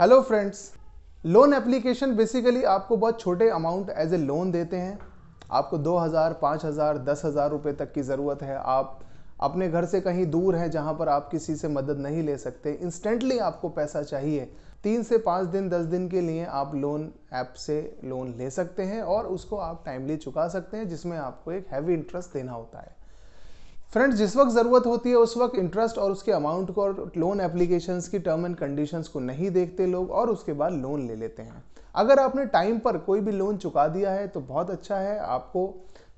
hello friends loan application basically आपको बहुत छोटे अमाउंट एज ए लोन देते हैं आपको दो हज़ार पाँच हज़ार दस हज़ार रुपये तक की ज़रूरत है आप अपने घर से कहीं दूर हैं जहाँ पर आप किसी से मदद नहीं ले सकते इंस्टेंटली आपको पैसा चाहिए तीन से पाँच दिन दस दिन के लिए आप लोन ऐप से लोन ले सकते हैं और उसको आप टाइमली चुका सकते हैं जिसमें आपको एक हैवी इंटरेस्ट देना होता है फ्रेंड्स जिस वक्त ज़रूरत होती है उस वक्त इंटरेस्ट और उसके अमाउंट को और लोन एप्लीकेशंस की टर्म एंड कंडीशंस को नहीं देखते लोग और उसके बाद लोन ले लेते हैं अगर आपने टाइम पर कोई भी लोन चुका दिया है तो बहुत अच्छा है आपको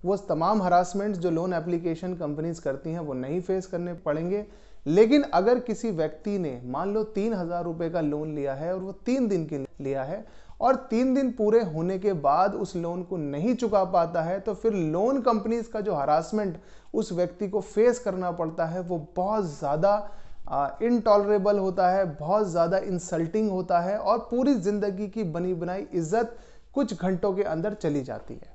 वो तमाम हरासमेंट्स जो लोन एप्लीकेशन कंपनीज करती हैं वो नहीं फेस करने पड़ेंगे लेकिन अगर किसी व्यक्ति ने मान लो तीन हज़ार रुपये का लोन लिया है और वो तीन दिन के लिया है और तीन दिन पूरे होने के बाद उस लोन को नहीं चुका पाता है तो फिर लोन कंपनीज का जो हरासमेंट उस व्यक्ति को फेस करना पड़ता है वो बहुत ज़्यादा इनटॉलरेबल होता है बहुत ज़्यादा इंसल्टिंग होता है और पूरी ज़िंदगी की बनी बनाई इज्जत कुछ घंटों के अंदर चली जाती है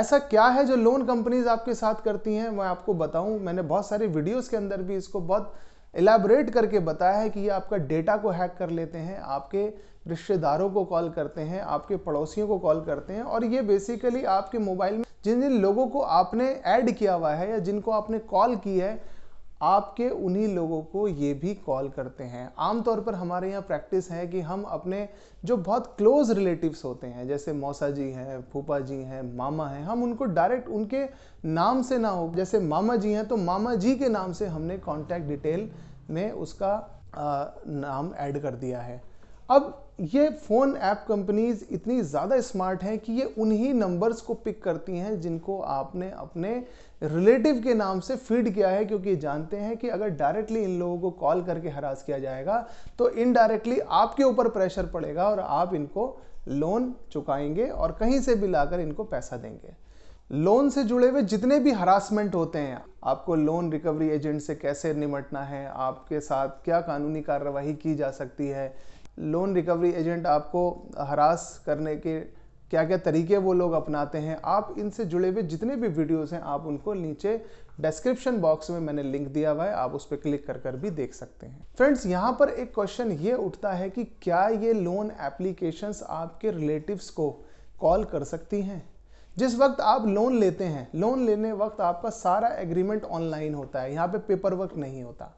ऐसा क्या है जो लोन कंपनीज आपके साथ करती हैं मैं आपको बताऊं मैंने बहुत सारे वीडियोस के अंदर भी इसको बहुत एलैबोरेट करके बताया है कि ये आपका डेटा को हैक कर लेते हैं आपके रिश्तेदारों को कॉल करते हैं आपके पड़ोसियों को कॉल करते हैं और ये बेसिकली आपके मोबाइल में जिन जिन लोगों को आपने ऐड किया हुआ है या जिनको आपने कॉल की है आपके उन्हीं लोगों को ये भी कॉल करते हैं आमतौर पर हमारे यहाँ प्रैक्टिस है कि हम अपने जो बहुत क्लोज रिलेटिव्स होते हैं जैसे मौसा जी हैं फूफा जी हैं मामा हैं हम उनको डायरेक्ट उनके नाम से ना हो जैसे मामा जी हैं तो मामा जी के नाम से हमने कॉन्टैक्ट डिटेल में उसका आ, नाम ऐड कर दिया है अब ये फ़ोन ऐप कंपनीज इतनी ज़्यादा स्मार्ट हैं कि ये उन्हीं नंबर्स को पिक करती हैं जिनको आपने अपने रिलेटिव के नाम से फीड किया है क्योंकि जानते हैं कि अगर डायरेक्टली इन लोगों को कॉल करके हरास किया जाएगा तो इनडायरेक्टली आपके ऊपर प्रेशर पड़ेगा और आप इनको लोन चुकाएंगे और कहीं से भी लाकर इनको पैसा देंगे लोन से जुड़े हुए जितने भी हरासमेंट होते हैं आपको लोन रिकवरी एजेंट से कैसे निमटना है आपके साथ क्या कानूनी कार्रवाई की जा सकती है लोन रिकवरी एजेंट आपको हरास करने के क्या क्या तरीके वो लोग अपनाते हैं आप इनसे जुड़े हुए जितने भी वीडियोस हैं आप उनको नीचे डिस्क्रिप्शन बॉक्स में मैंने लिंक दिया हुआ है आप उस पर क्लिक कर कर भी देख सकते हैं फ्रेंड्स यहाँ पर एक क्वेश्चन ये उठता है कि क्या ये लोन एप्लीकेशंस आपके रिलेटिव्स को कॉल कर सकती हैं जिस वक्त आप लोन लेते हैं लोन लेने वक्त आपका सारा एग्रीमेंट ऑनलाइन होता है यहाँ पे पेपर वर्क नहीं होता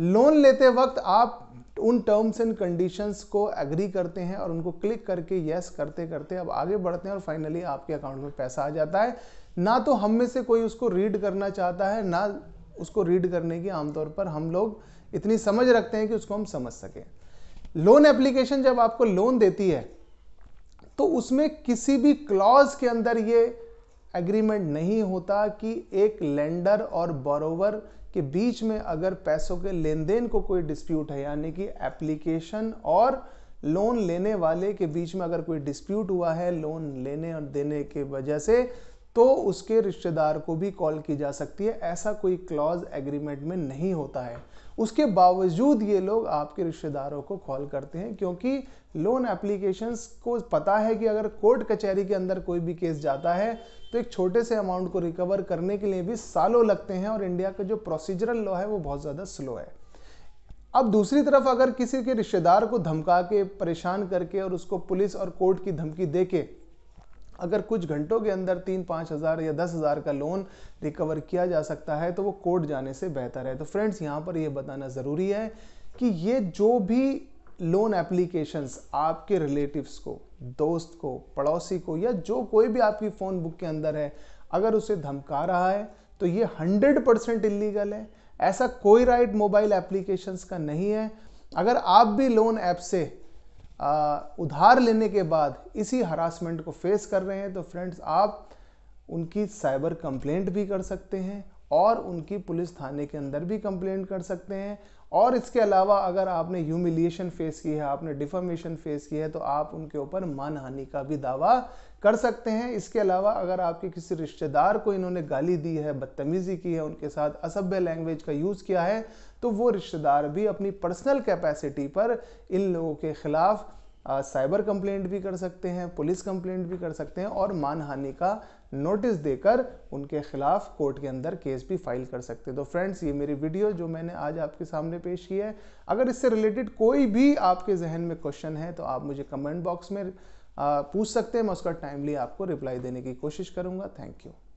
लोन लेते वक्त आप तो उन टर्म्स एंड कंडीशंस को एग्री करते हैं और उनको क्लिक करके यस करते करते अब आगे बढ़ते हैं और फाइनली आपके अकाउंट में पैसा आ जाता है ना तो हम में से कोई उसको रीड करना चाहता है ना उसको रीड करने की आमतौर पर हम लोग इतनी समझ रखते हैं कि उसको हम समझ सकें लोन एप्लीकेशन जब आपको लोन देती है तो उसमें किसी भी क्लॉज के अंदर ये एग्रीमेंट नहीं होता कि एक लेंडर और बोरोवर कि बीच में अगर पैसों के लेन देन को कोई डिस्प्यूट है यानी कि एप्लीकेशन और लोन लेने वाले के बीच में अगर कोई डिस्प्यूट हुआ है लोन लेने और देने के वजह से तो उसके रिश्तेदार को भी कॉल की जा सकती है ऐसा कोई क्लॉज एग्रीमेंट में नहीं होता है उसके बावजूद ये लोग आपके रिश्तेदारों को कॉल करते हैं क्योंकि लोन एप्लीकेशंस को पता है कि अगर कोर्ट कचहरी के अंदर कोई भी केस जाता है तो एक छोटे से अमाउंट को रिकवर करने के लिए भी सालों लगते हैं और इंडिया का जो प्रोसीजरल लॉ है वो बहुत ज़्यादा स्लो है अब दूसरी तरफ अगर किसी के रिश्तेदार को धमका के परेशान करके और उसको पुलिस और कोर्ट की धमकी दे के अगर कुछ घंटों के अंदर तीन पाँच हज़ार या दस हज़ार का लोन रिकवर किया जा सकता है तो वो कोर्ट जाने से बेहतर है तो फ्रेंड्स यहाँ पर यह बताना ज़रूरी है कि ये जो भी लोन एप्लीकेशंस आपके रिलेटिव्स को दोस्त को पड़ोसी को या जो कोई भी आपकी फ़ोन बुक के अंदर है अगर उसे धमका रहा है तो ये हंड्रेड परसेंट इलीगल है ऐसा कोई राइट मोबाइल एप्लीकेशंस का नहीं है अगर आप भी लोन ऐप से उधार लेने के बाद इसी हरासमेंट को फेस कर रहे हैं तो फ्रेंड्स आप उनकी साइबर कंप्लेंट भी कर सकते हैं और उनकी पुलिस थाने के अंदर भी कंप्लेंट कर सकते हैं और इसके अलावा अगर आपने ह्यूमिलिएशन फेस की है आपने डिफॉर्मेशन फेस की है तो आप उनके ऊपर मानहानि का भी दावा कर सकते हैं इसके अलावा अगर आपके किसी रिश्तेदार को इन्होंने गाली दी है बदतमीज़ी की है उनके साथ असभ्य लैंग्वेज का यूज़ किया है तो वो रिश्तेदार भी अपनी पर्सनल कैपेसिटी पर इन लोगों के ख़िलाफ़ साइबर कंप्लेंट भी कर सकते हैं पुलिस कंप्लेंट भी कर सकते हैं और मानहानि का नोटिस देकर उनके खिलाफ कोर्ट के अंदर केस भी फाइल कर सकते तो फ्रेंड्स ये मेरी वीडियो जो मैंने आज आपके सामने पेश की है अगर इससे रिलेटेड कोई भी आपके जहन में क्वेश्चन है तो आप मुझे कमेंट बॉक्स में पूछ सकते हैं मैं उसका टाइमली आपको रिप्लाई देने की कोशिश करूंगा थैंक यू